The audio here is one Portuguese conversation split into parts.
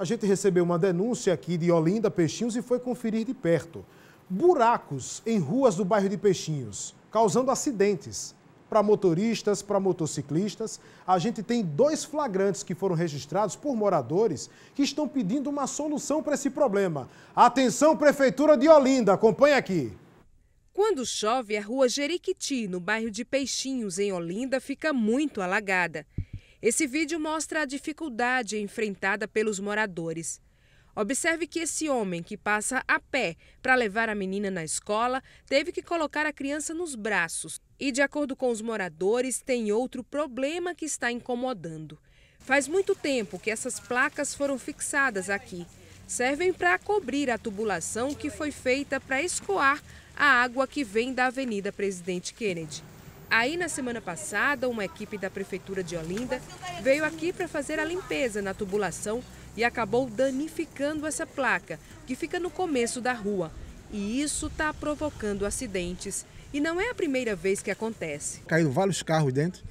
A gente recebeu uma denúncia aqui de Olinda Peixinhos e foi conferir de perto. Buracos em ruas do bairro de Peixinhos, causando acidentes para motoristas, para motociclistas. A gente tem dois flagrantes que foram registrados por moradores que estão pedindo uma solução para esse problema. Atenção, Prefeitura de Olinda, acompanha aqui. Quando chove, a rua Jeriquiti, no bairro de Peixinhos, em Olinda, fica muito alagada. Esse vídeo mostra a dificuldade enfrentada pelos moradores. Observe que esse homem que passa a pé para levar a menina na escola teve que colocar a criança nos braços. E, de acordo com os moradores, tem outro problema que está incomodando. Faz muito tempo que essas placas foram fixadas aqui. Servem para cobrir a tubulação que foi feita para escoar a água que vem da Avenida Presidente Kennedy. Aí, na semana passada, uma equipe da Prefeitura de Olinda veio aqui para fazer a limpeza na tubulação e acabou danificando essa placa, que fica no começo da rua. E isso está provocando acidentes. E não é a primeira vez que acontece. Caíram vários carros dentro.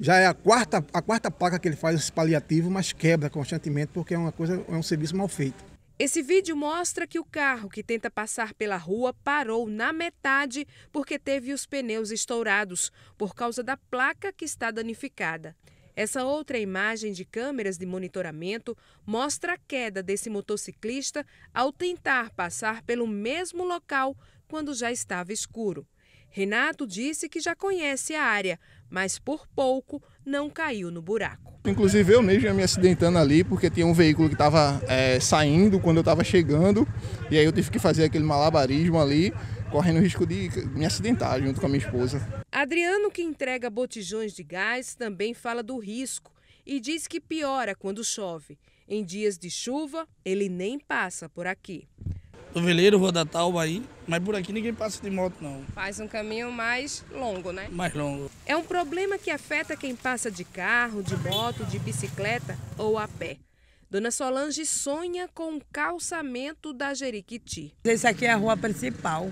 Já é a quarta, a quarta placa que ele faz esse paliativo, mas quebra constantemente porque é uma coisa, é um serviço mal feito. Esse vídeo mostra que o carro que tenta passar pela rua parou na metade porque teve os pneus estourados por causa da placa que está danificada. Essa outra imagem de câmeras de monitoramento mostra a queda desse motociclista ao tentar passar pelo mesmo local quando já estava escuro. Renato disse que já conhece a área, mas por pouco não caiu no buraco. Inclusive eu mesmo ia me acidentando ali porque tinha um veículo que estava é, saindo quando eu estava chegando e aí eu tive que fazer aquele malabarismo ali, correndo o risco de me acidentar junto com a minha esposa. Adriano, que entrega botijões de gás, também fala do risco e diz que piora quando chove. Em dias de chuva, ele nem passa por aqui do Veleiro, Rua da Tauba aí, mas por aqui ninguém passa de moto não. Faz um caminho mais longo, né? Mais longo. É um problema que afeta quem passa de carro, de moto, de bicicleta ou a pé. Dona Solange sonha com o calçamento da Jeriquiti. Esse aqui é a rua principal,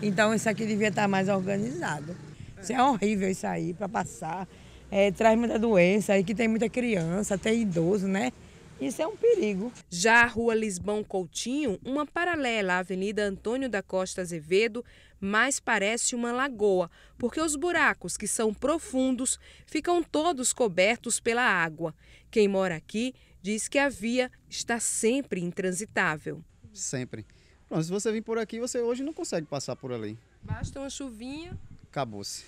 então isso aqui devia estar mais organizado. Isso é horrível isso aí para passar. É, traz muita doença, aí que tem muita criança, tem idoso, né? Isso é um perigo. Já a Rua Lisbão Coutinho, uma paralela à Avenida Antônio da Costa Azevedo, mais parece uma lagoa, porque os buracos, que são profundos, ficam todos cobertos pela água. Quem mora aqui diz que a via está sempre intransitável. Sempre. Pronto, se você vir por aqui, você hoje não consegue passar por ali. Basta uma chuvinha. Acabou-se.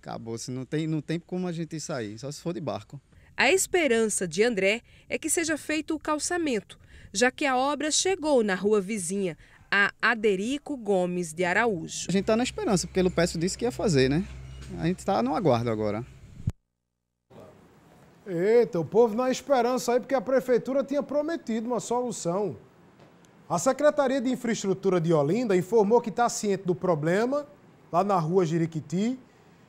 Acabou-se. Não tem, não tem como a gente sair, só se for de barco. A esperança de André é que seja feito o calçamento, já que a obra chegou na rua vizinha, a Aderico Gomes de Araújo. A gente está na esperança, porque o Lupécio disse que ia fazer, né? A gente está no aguardo agora. Eita, o povo na esperança aí, porque a prefeitura tinha prometido uma solução. A Secretaria de Infraestrutura de Olinda informou que está ciente do problema, lá na rua Jiriquiti,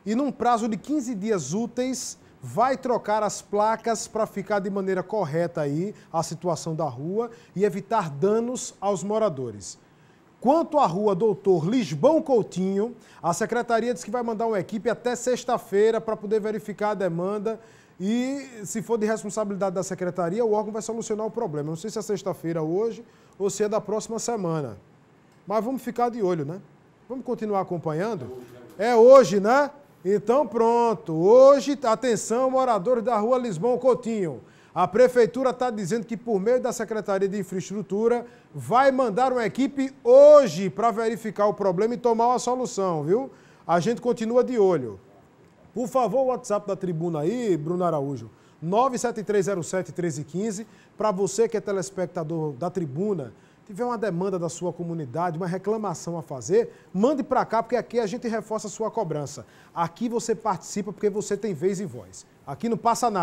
e num prazo de 15 dias úteis vai trocar as placas para ficar de maneira correta aí a situação da rua e evitar danos aos moradores. Quanto à rua Doutor Lisbão Coutinho, a secretaria diz que vai mandar uma equipe até sexta-feira para poder verificar a demanda e, se for de responsabilidade da secretaria, o órgão vai solucionar o problema. Não sei se é sexta-feira hoje ou se é da próxima semana. Mas vamos ficar de olho, né? Vamos continuar acompanhando? É hoje, né? Então pronto, hoje, atenção moradores da rua Lisbon Coutinho. A prefeitura está dizendo que por meio da Secretaria de Infraestrutura vai mandar uma equipe hoje para verificar o problema e tomar uma solução, viu? A gente continua de olho. Por favor, o WhatsApp da tribuna aí, Bruno Araújo, 97307 1315, para você que é telespectador da tribuna, tiver uma demanda da sua comunidade, uma reclamação a fazer, mande para cá, porque aqui a gente reforça a sua cobrança. Aqui você participa porque você tem vez e voz. Aqui não passa nada.